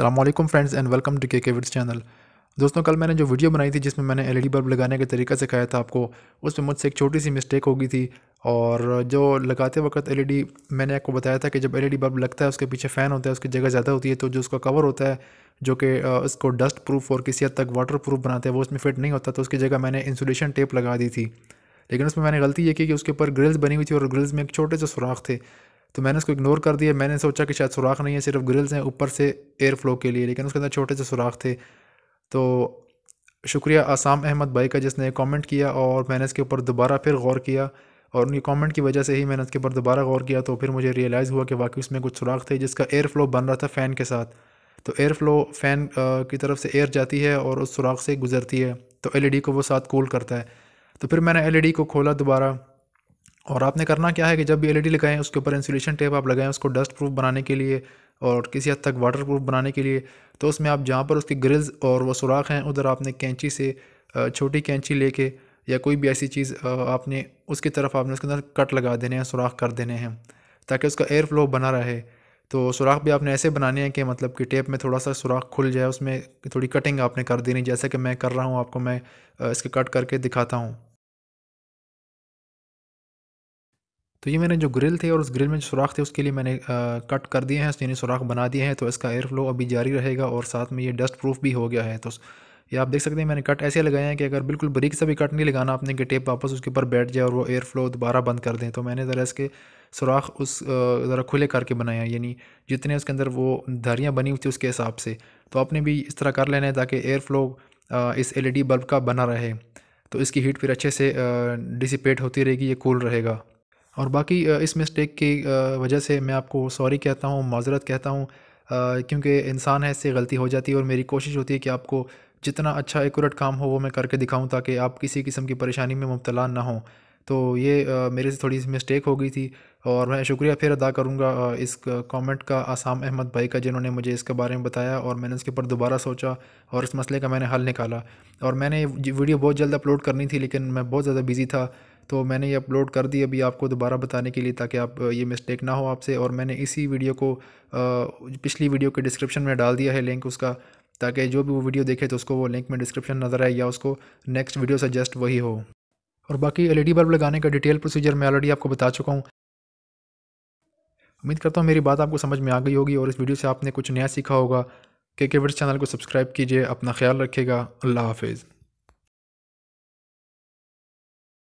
अल्लाम friends and welcome to के के विड्स चैनल दोस्तों कल मैंने जो वीडियो बनाई थी जिसमें मैंने एलईडी बल्ब e लगाने का तरीका सिखाया था आपको उसमें मुझसे एक छोटी सी मिस्टेक होगी थी और जो लगाते वक्त एलईडी e मैंने आपको बताया था कि जब एलईडी बल्ब e लगता है उसके पीछे फ़ैन होता है उसकी जगह ज़्यादा होती है तो जो उसका कवर होता है जो कि उसको डस्ट प्रूफ और किसी हद तक वाटर प्रूफ बनाते हैं वो उसमें फिट नहीं होता तो उसकी जगह मैंने इंसुलेशन टेप लगा दी थी लेकिन उसमें मैंने गलती ये की कि उसके ऊपर ग्रिल्स बनी हुई थी और ग्रिल्स में एक छोटे से सुराख थे तो मैंने उसको इग्नोर कर दिया मैंने सोचा कि शायद सुराख नहीं है सिर्फ ग्रिल्स हैं ऊपर से एयर फ्लो के लिए लेकिन उसके अंदर छोटे से सुराख थे तो शुक्रिया आसाम अहमद भाई का जिसने कमेंट किया और मैंने इसके ऊपर दोबारा फिर गौर किया और उनकी कमेंट की वजह से ही मैंने उसके ऊपर दोबारा गौर किया तो फिर मुझे रियलाइज़ हुआ कि वाकई उसमें कुछ सुराख थे जिसका एयर फ्लो बन रहा था फ़ैन के साथ तो एयर फ्लो फ़ैन की तरफ से एयर जाती है और उस सुराख से गुजरती है तो एल को वो साथ कूल करता है तो फिर मैंने एल को खोला दोबारा और आपने करना क्या है कि जब भी एलईडी e लगाएं उसके ऊपर इंसुलेशन टेप आप लगाएं उसको डस्ट प्रूफ बनाने के लिए और किसी हद तक वाटर प्रूफ बनाने के लिए तो उसमें आप जहाँ पर उसकी ग्रिल्स और वो सुराख हैं उधर आपने कैंची से छोटी कैंची लेके या कोई भी ऐसी चीज़ आपने उसकी तरफ आपने उसके अंदर कट लगा देने हैं सुराख कर देने हैं ताकि उसका एयर फ्लो बना रहे तो सुराख भी आपने ऐसे बनाने हैं कि मतलब कि टेप में थोड़ा सा सुराख खुल जाए उसमें थोड़ी कटिंग आपने कर देनी जैसे कि मैं कर रहा हूँ आपको मैं इसके कट करके दिखाता हूँ तो ये मैंने जो ग्रिल थे और उस ग्रिल में जो सुराख थे उसके लिए मैंने आ, कट कर दिए हैं यानी सुराख बना दिए हैं तो इसका एयर फ्लो अभी जारी रहेगा और साथ में ये डस्ट प्रूफ भी हो गया है तो ये आप देख सकते हैं मैंने कट ऐसे लगाए हैं कि अगर बिल्कुल बरीक से भी कट नहीं लगाना आपने कि टेप वापस उसके ऊपर बैठ जाए और वो एयर फ्लो दोबारा बंद कर दें तो मैंने ज़रा इसके सुराख उस ज़रा खुले करके बनाया यानी जितने उसके अंदर वो धारियाँ बनी हुई थी उसके हिसाब से तो आपने भी इस तरह कर लेना है ताकि एयर फ्लो इस एल बल्ब का बना रहे तो इसकी हीट फिर अच्छे से डिसिपेट होती रहेगी ये कूल रहेगा और बाकी इस मिस्टेक की वजह से मैं आपको सॉरी कहता हूँ माजरत कहता हूँ क्योंकि इंसान है इससे गलती हो जाती है और मेरी कोशिश होती है कि आपको जितना अच्छा एकूरेट काम हो वो मैं करके दिखाऊं ताकि आप किसी किस्म की परेशानी में मुबतला ना हो तो ये आ, मेरे से थोड़ी सी मिस्टेक हो गई थी और मैं शुक्रिया फिर अदा करूँगा इस कमेंट का आसाम अहमद भाई का जिन्होंने मुझे इसके बारे में बताया और मैंने इसके ऊपर दोबारा सोचा और इस मसले का मैंने हल निकाला और मैंने वीडियो बहुत जल्द अपलोड करनी थी लेकिन मैं बहुत ज़्यादा बिज़ी था तो मैंने ये अपलोड कर दी अभी आपको दोबारा बताने के लिए ताकि आप ये मिस्टेक ना हो आपसे और मैंने इसी वीडियो को पिछली वीडियो के डिस्क्रिप्शन में डाल दिया है लिंक उसका ताकि जो भी वो वीडियो देखे तो उसको वो लिंक में डिस्क्रिप्शन नज़र आए या उसको नेक्स्ट वीडियो सजेस्ट वही हो और बाकी एल बल्ब लगाने का डिटेल प्रोसीजर मैं ऑलरेडी आपको बता चुका हूँ उम्मीद करता हूँ मेरी बात आपको समझ में आ गई होगी और इस वीडियो से आपने कुछ नया सीखा होगा के के चैनल को सब्सक्राइब कीजिए अपना ख्याल रखिएगा अल्लाह हाफिज़